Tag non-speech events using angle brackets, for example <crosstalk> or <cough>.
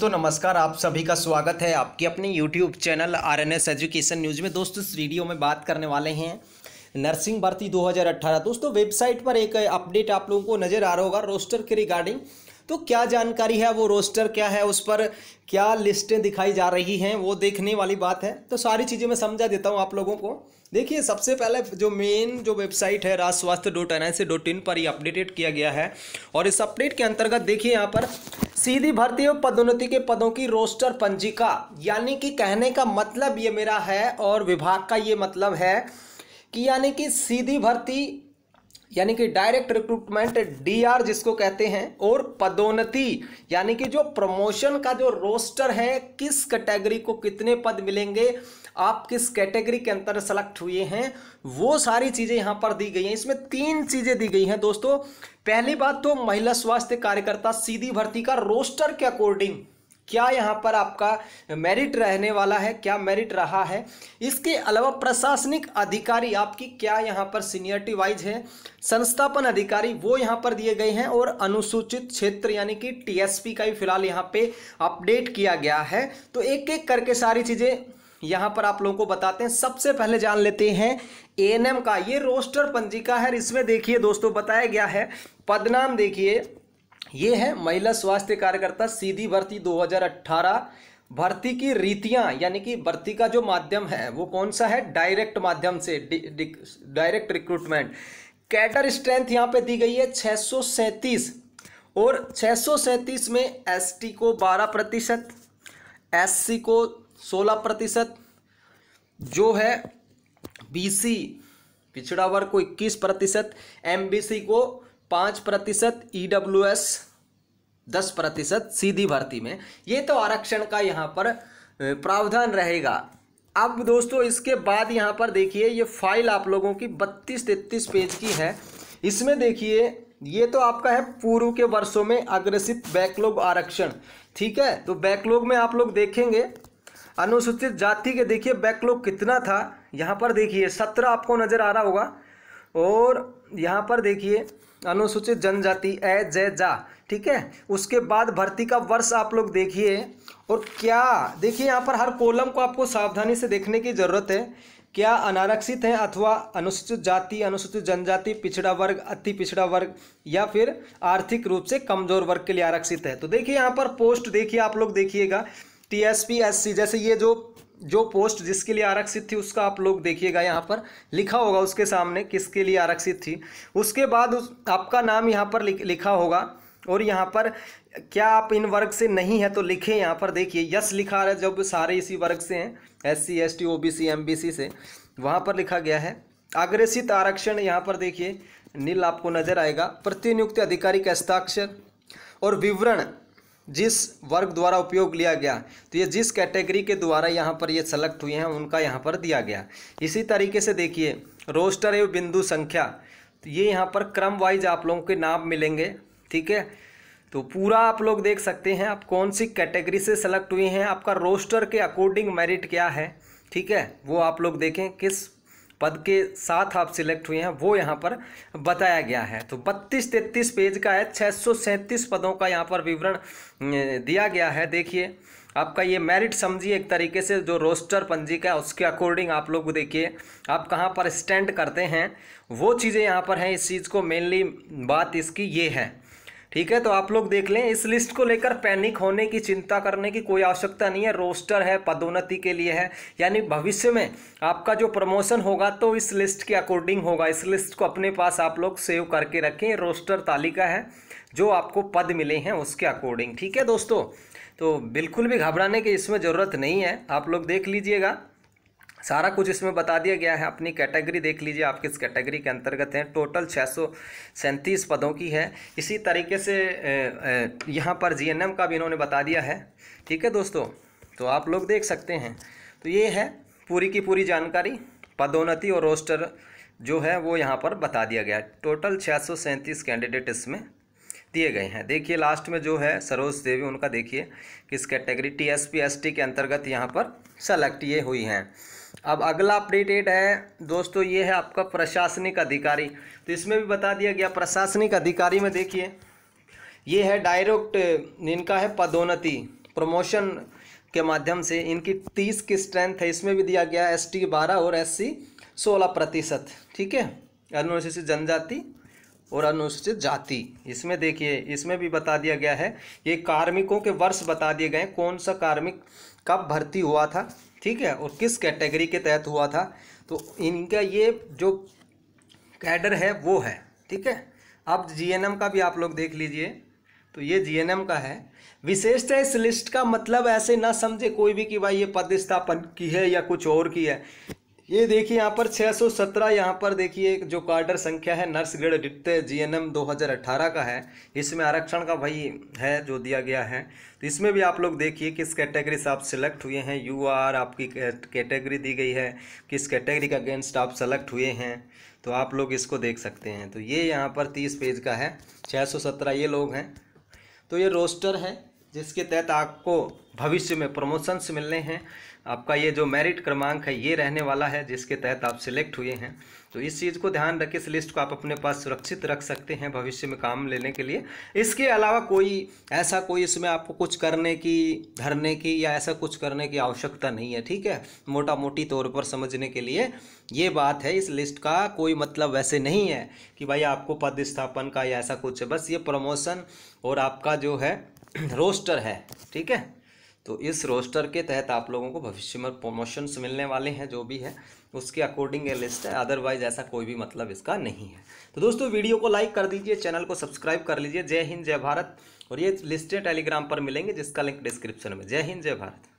तो नमस्कार आप सभी का स्वागत है आपके अपने YouTube channel R N S education news में दोस्तों इस वीडियो में बात करने वाले हैं नर्सिंग भर्ती 2018 दोस्तों वेबसाइट पर एक अपडेट आप लोगों को नज़र आ रहा होगा रोस्टर के रिगार्डिंग तो क्या जानकारी है वो रोस्टर क्या है उस पर क्या लिस्टें दिखाई जा रही हैं वो देखने वाली बात है तो सारी चीज़ें मैं समझा देता हूँ आप लोगों को देखिए सबसे पहले जो मेन जो वेबसाइट है Raj Swasthya dot N I C dot in पर ही अपडेटेड किया गया है और इस अपडेट के अंतर्गत देखिए यहाँ पर सीधी भर्ती और पदोन्नति के पदों की रोस्टर पंजिका यानी कि कहने का मतलब ये मेरा है और विभाग का ये मतलब है कि यानी कि सीधी भर्ती यानी कि डायरेक्ट रिक्रूटमेंट डीआर जिसको कहते हैं और पदोन्नति यानी कि जो प्रमोशन का जो रोस्टर है किस कैटेगरी को कितने पद मिलेंगे आप किस कैटेगरी के अंतर सेलेक्ट हुए हैं वो सारी चीज़ें यहां पर दी गई हैं इसमें तीन चीज़ें दी गई हैं दोस्तों पहली बात तो महिला स्वास्थ्य कार्यकर्ता सीधी भर्ती का रोस्टर के अकॉर्डिंग क्या यहाँ पर आपका मेरिट रहने वाला है क्या मेरिट रहा है इसके अलावा प्रशासनिक अधिकारी आपकी क्या यहाँ पर सीनियरिटी वाइज है संस्थापन अधिकारी वो यहाँ पर दिए गए हैं और अनुसूचित क्षेत्र यानी कि टीएसपी का भी फिलहाल यहाँ पे अपडेट किया गया है तो एक एक करके सारी चीज़ें यहाँ पर आप लोगों को बताते हैं सबसे पहले जान लेते हैं एएनएम का ये रोस्टर पंजिका है इसमें देखिए दोस्तों बताया गया है पदनाम देखिए ये है महिला स्वास्थ्य कार्यकर्ता सीधी भर्ती 2018 भर्ती की रीतियां यानी कि भर्ती का जो माध्यम है वो कौन सा है डायरेक्ट माध्यम से डायरेक्ट रिक्रूटमेंट कैडर स्ट्रेंथ यहाँ पे दी गई है 637 और 637 में एसटी को 12 प्रतिशत एस को 16 प्रतिशत जो है बीसी पिछड़ा वर्ग को 21 प्रतिशत एम को पाँच प्रतिशत ई डब्ल्यू एस दस प्रतिशत सीधी भर्ती में ये तो आरक्षण का यहाँ पर प्रावधान रहेगा अब दोस्तों इसके बाद यहाँ पर देखिए ये फाइल आप लोगों की बत्तीस तैतीस पेज की है इसमें देखिए ये तो आपका है पूर्व के वर्षों में अग्रसित बैकलॉग आरक्षण ठीक है तो बैकलॉग में आप लोग देखेंगे अनुसूचित जाति के देखिए बैकलॉग कितना था यहाँ पर देखिए सत्रह आपको नज़र आ रहा होगा और यहाँ पर देखिए अनुसूचित जनजाति ए जय जा ठीक है उसके बाद भर्ती का वर्ष आप लोग देखिए और क्या देखिए यहाँ पर हर कॉलम को आपको सावधानी से देखने की ज़रूरत है क्या अनारक्षित हैं अथवा अनुसूचित जाति अनुसूचित जनजाति पिछड़ा वर्ग अति पिछड़ा वर्ग या फिर आर्थिक रूप से कमजोर वर्ग के लिए आरक्षित है तो देखिए यहाँ पर पोस्ट देखिए आप लोग देखिएगा T S P S C जैसे ये जो जो पोस्ट जिसके लिए आरक्षित थी उसका आप लोग देखिएगा यहाँ पर लिखा होगा उसके सामने किसके लिए आरक्षित थी उसके बाद उस आपका नाम यहाँ पर लिखा होगा और यहाँ पर क्या आप इन वर्ग से नहीं है तो लिखे यहाँ पर देखिए यस लिखा है जब सारे इसी वर्ग से हैं S C S T O B C M B C से वहाँ पर लिखा गया है अग्रसित आरक्षण यहाँ पर देखिए नील आपको नजर आएगा प्रतिनियुक्त अधिकारी का हस्ताक्षर और विवरण जिस वर्ग द्वारा उपयोग लिया गया तो ये जिस कैटेगरी के द्वारा यहाँ पर ये सेलेक्ट हुए हैं उनका यहाँ पर दिया गया इसी तरीके से देखिए रोस्टर एवं बिंदु संख्या तो ये यहाँ पर क्रम वाइज आप लोगों के नाम मिलेंगे ठीक है तो पूरा आप लोग देख सकते हैं आप कौन सी कैटेगरी से सेलेक्ट हुए हैं आपका रोस्टर के अकॉर्डिंग मेरिट क्या है ठीक है वो आप लोग देखें किस पद के साथ आप सिलेक्ट हुए हैं वो यहाँ पर बताया गया है तो बत्तीस तैतीस पेज का है छः पदों का यहाँ पर विवरण दिया गया है देखिए आपका ये मेरिट समझिए एक तरीके से जो रोस्टर पंजी है उसके अकॉर्डिंग आप लोग देखिए आप कहाँ पर स्टैंड करते हैं वो चीज़ें यहाँ पर हैं इस चीज़ को मेनली बात इसकी ये है ठीक है तो आप लोग देख लें इस लिस्ट को लेकर पैनिक होने की चिंता करने की कोई आवश्यकता नहीं है रोस्टर है पदोन्नति के लिए है यानी भविष्य में आपका जो प्रमोशन होगा तो इस लिस्ट के अकॉर्डिंग होगा इस लिस्ट को अपने पास आप लोग सेव करके रखें रोस्टर तालिका है जो आपको पद मिले हैं उसके अकॉर्डिंग ठीक है दोस्तों तो बिल्कुल भी घबराने की इसमें ज़रूरत नहीं है आप लोग देख लीजिएगा सारा कुछ इसमें बता दिया गया है अपनी कैटेगरी देख लीजिए आप किस कैटेगरी के अंतर्गत हैं टोटल छः पदों की है इसी तरीके से यहाँ पर जीएनएम का भी इन्होंने बता दिया है ठीक है दोस्तों तो आप लोग देख सकते हैं तो ये है पूरी की पूरी जानकारी पदोन्नति और रोस्टर जो है वो यहाँ पर बता दिया गया है टोटल छः कैंडिडेट इसमें दिए गए हैं देखिए लास्ट में जो है सरोज देवी उनका देखिए किस category T S P S T के अंतर्गत यहाँ पर सेलेक्ट ये हुई हैं अब अगला अपडेटेड है दोस्तों ये है आपका प्रशासनिक अधिकारी तो इसमें भी बता दिया गया प्रशासनिक अधिकारी में देखिए ये है डायरेक्ट इनका है पदोन्नति प्रमोशन के माध्यम से इनकी तीस की स्ट्रेंथ है इसमें भी दिया गया एस टी बारह और एस सी सोलह प्रतिशत ठीक है अनुसूचित जनजाति और अनुसूचित जाति इसमें देखिए इसमें भी बता दिया गया है ये कार्मिकों के वर्ष बता दिए गए कौन सा कार्मिक कब भर्ती हुआ था ठीक है और किस कैटेगरी के तहत हुआ था तो इनका ये जो कैडर है वो है ठीक है अब जीएनएम का भी आप लोग देख लीजिए तो ये जीएनएम का है विशेषतः इस लिस्ट का मतलब ऐसे ना समझे कोई भी कि भाई ये पद स्थापन की है या कुछ और की है ये देखिए यहाँ पर 617 यहाँ पर देखिए जो कार्डर संख्या है नर्स ग्रेड डिट्टे जीएनएम 2018 का है इसमें आरक्षण का वही है जो दिया गया है तो इसमें भी आप लोग देखिए किस कैटेगरी से आप सिलेक्ट हुए हैं यू आर आपकी कैटेगरी दी गई है किस कैटेगरी के अगेंस्ट आप सेलेक्ट हुए हैं तो आप लोग इसको देख सकते हैं तो ये यहाँ पर तीस पेज का है छः ये लोग हैं तो ये रोस्टर है जिसके तहत आपको भविष्य में प्रमोशंस मिलने हैं आपका ये जो मेरिट क्रमांक है ये रहने वाला है जिसके तहत आप सिलेक्ट हुए हैं तो इस चीज़ को ध्यान रखें इस लिस्ट को आप अपने पास सुरक्षित रख सकते हैं भविष्य में काम लेने के लिए इसके अलावा कोई ऐसा कोई इसमें आपको कुछ करने की धरने की या ऐसा कुछ करने की आवश्यकता नहीं है ठीक है मोटा मोटी तौर पर समझने के लिए ये बात है इस लिस्ट का कोई मतलब वैसे नहीं है कि भाई आपको पद स्थापन का या ऐसा कुछ है बस ये प्रमोशन और आपका जो है <clears throat> रोस्टर है ठीक है तो इस रोस्टर के तहत आप लोगों को भविष्य में प्रमोशंस मिलने वाले हैं जो भी है उसके अकॉर्डिंग ये लिस्ट है अदरवाइज ऐसा कोई भी मतलब इसका नहीं है तो दोस्तों वीडियो को लाइक कर दीजिए चैनल को सब्सक्राइब कर लीजिए जय हिंद जय भारत और ये लिस्टें टेलीग्राम पर मिलेंगे जिसका लिंक डिस्क्रिप्शन में जय हिंद जय भारत